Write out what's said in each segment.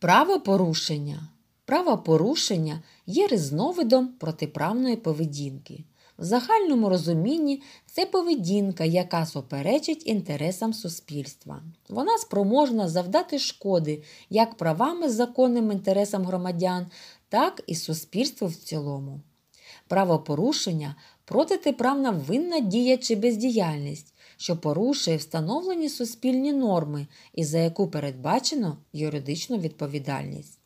Правопорушення. Правопорушення є різновидом протиправної поведінки. В загальному розумінні це поведінка, яка суперечить інтересам суспільства. Вона спроможна завдати шкоди як правам і законним інтересам громадян, так і суспільству в цілому. Правопорушення протитиправна винна дія чи бездіяльність, що порушує встановлені суспільні норми і за яку передбачено юридичну відповідальність.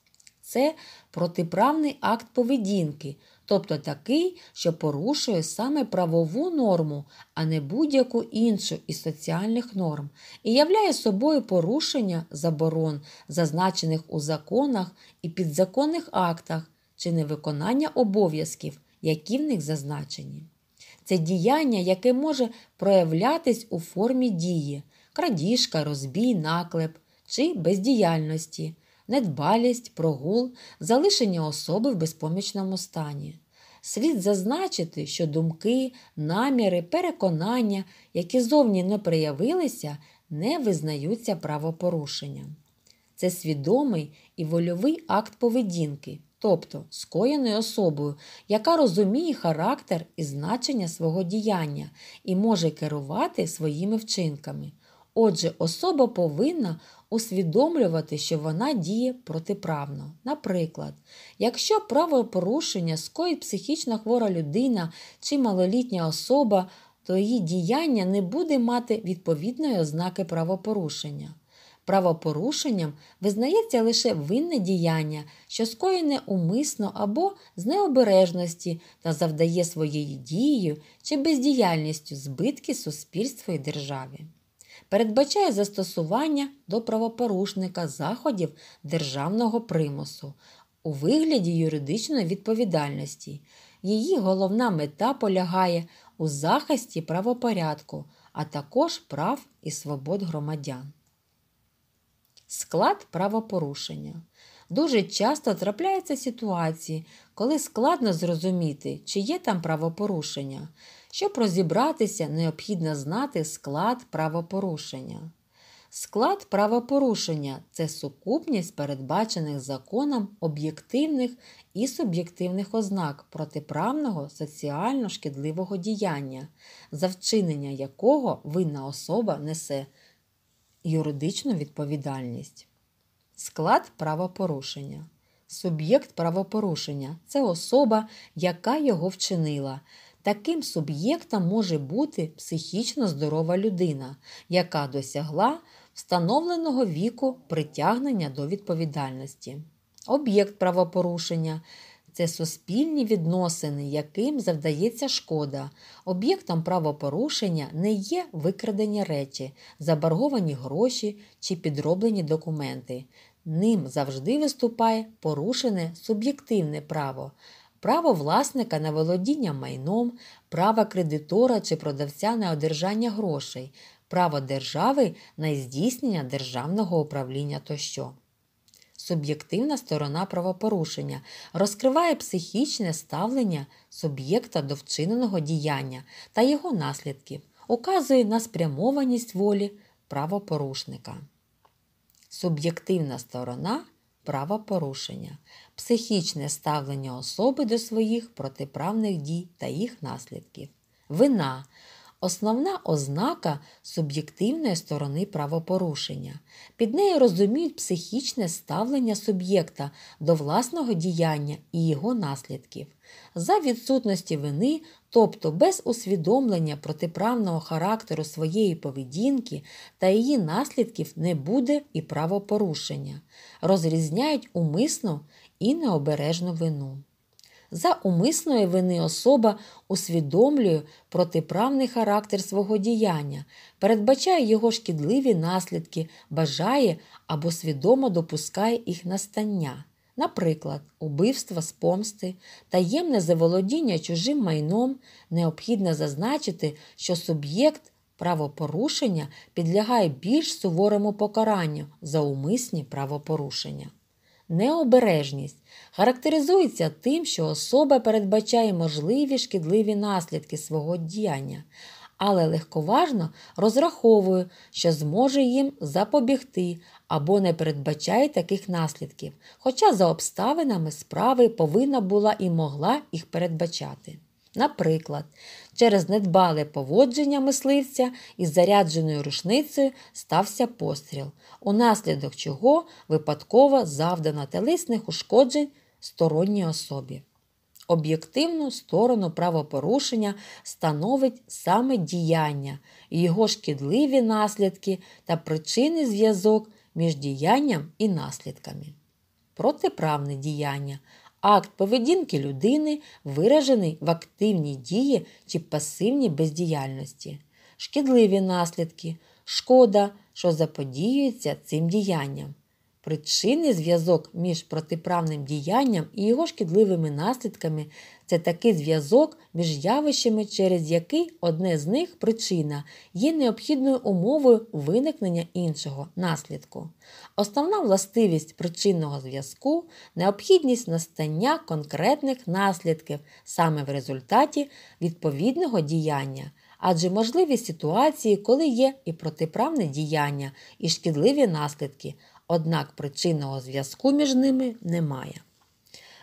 Це протиправний акт поведінки, тобто такий, що порушує саме правову норму, а не будь-яку іншу із соціальних норм, і являє собою порушення заборон, зазначених у законах і підзаконних актах чи невиконання обов'язків, які в них зазначені це діяння, яке може проявлятись у формі дії, крадіжка, розбій, наклеп чи бездіяльності, недбалість, прогул, залишення особи в безпомічному стані. Слід зазначити, що думки, наміри, переконання, які зовні не проявилися, не визнаються правопорушенням. Це свідомий і вольовий акт поведінки, тобто скоєною особою, яка розуміє характер і значення свого діяння і може керувати своїми вчинками. Отже, особа повинна усвідомлювати, що вона діє протиправно. Наприклад, якщо правопорушення скоїть психічно хвора людина чи малолітня особа, то її діяння не буде мати відповідної ознаки правопорушення. Правопорушенням визнається лише винне діяння, що скоєне умисно або з необережності та завдає своєю дією чи бездіяльністю збитки суспільству і державі. Передбачає застосування до правопорушника заходів державного примусу у вигляді юридичної відповідальності. Її головна мета полягає у захисті правопорядку, а також прав і свобод громадян. Склад правопорушення. Дуже часто трапляються ситуації, коли складно зрозуміти, чи є там правопорушення. Щоб розібратися, необхідно знати склад правопорушення. Склад правопорушення це сукупність передбачених законом об'єктивних і суб'єктивних ознак протиправного соціально шкідливого діяння, за вчинення якого винна особа несе. Юридичну відповідальність. Склад правопорушення. Суб'єкт правопорушення це особа, яка його вчинила. Таким суб'єктом може бути психічно здорова людина, яка досягла встановленого віку притягнення до відповідальності. Об'єкт правопорушення це суспільні відносини, яким завдається шкода. Об'єктом правопорушення не є викрадені речі, заборговані гроші чи підроблені документи. Ним завжди виступає порушене суб'єктивне право, право власника на володіння майном, право кредитора чи продавця на одержання грошей, право держави на здійснення державного управління тощо суб'єктивна сторона правопорушення, розкриває психічне ставлення суб'єкта до вчиненого діяння та його наслідків, указує на спрямованість волі правопорушника. Суб'єктивна сторона правопорушення, психічне ставлення особи до своїх протиправних дій та їх наслідків. Вина основна ознака суб'єктивної сторони правопорушення. Під нею розуміють психічне ставлення суб'єкта до власного діяння і його наслідків. За відсутності вини, тобто без усвідомлення протиправного характеру своєї поведінки та її наслідків не буде і правопорушення, розрізняють умисну і необережну вину. За умисної вини особа усвідомлює протиправний характер свого діяння, передбачає його шкідливі наслідки, бажає або свідомо допускає їх настання. Наприклад, убивства з помсти, таємне заволодіння чужим майном необхідно зазначити, що суб'єкт правопорушення підлягає більш суворому покаранню за умисні правопорушення. Необережність характеризується тим, що особа передбачає можливі шкідливі наслідки свого діяння, але легковажно розраховує, що зможе їм запобігти або не передбачає таких наслідків, хоча за обставинами справи повинна була і могла їх передбачати. Наприклад, через недбале поводження мисливця із зарядженою рушницею стався постріл, унаслідок чого випадково завдано телесних ушкоджень сторонній особі. Об'єктивну сторону правопорушення становить саме діяння, його шкідливі наслідки та причинний зв'язок між діянням і наслідками. Протиправне діяння акт поведінки людини виражений в активній дії чи пасивній бездіяльності, шкідливі наслідки, шкода, що заподіюється цим діянням. Причинний зв'язок між протиправним діянням і його шкідливими наслідками це такий зв'язок між явищами, через який одне з них причина є необхідною умовою виникнення іншого наслідку. Основна властивість причинного зв'язку необхідність настання конкретних наслідків саме в результаті відповідного діяння. Адже можливі ситуації, коли є і протиправне діяння, і шкідливі наслідки, однак причинного зв'язку між ними немає.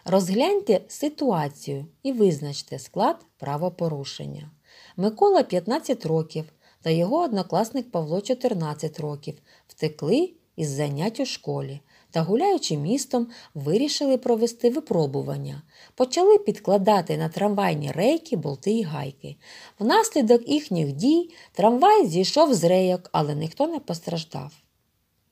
Розгляньте ситуацію і визначте склад правопорушення. Микола 15 років та його однокласник Павло 14 років втекли із занять у школі та, гуляючи містом, вирішили провести випробування, почали підкладати на трамвайні рейки, болти і гайки. Внаслідок їхніх дій трамвай зійшов з рейок, але ніхто не постраждав.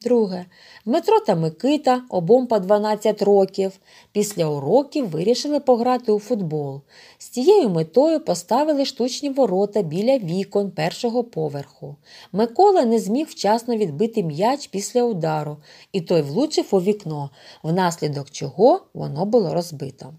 Друге. Дмитро та Микита обом по 12 років. Після уроків вирішили пограти у футбол. З цією метою поставили штучні ворота біля вікон першого поверху. Микола не зміг вчасно відбити м'яч після удару, і той влучив у вікно, внаслідок чого воно було розбито.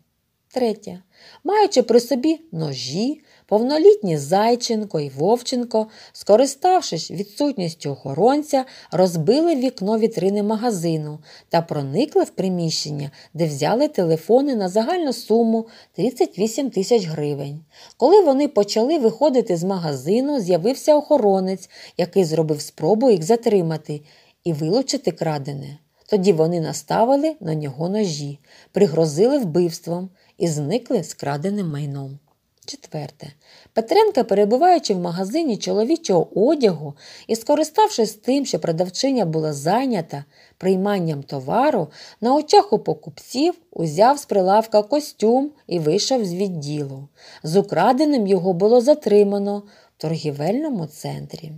Третє. Маючи при собі ножі, повнолітні Зайченко і Вовченко, скориставшись відсутністю охоронця, розбили вікно вітрини магазину та проникли в приміщення, де взяли телефони на загальну суму 38 тисяч гривень. Коли вони почали виходити з магазину, з'явився охоронець, який зробив спробу їх затримати і вилучити крадене. Тоді вони наставили на нього ножі, пригрозили вбивством і зникли з краденим майном. Четверте. Петренка, перебуваючи в магазині чоловічого одягу і скориставшись тим, що продавчиня була зайнята прийманням товару, на очах у покупців узяв з прилавка костюм і вийшов з відділу. З украденим його було затримано в торгівельному центрі.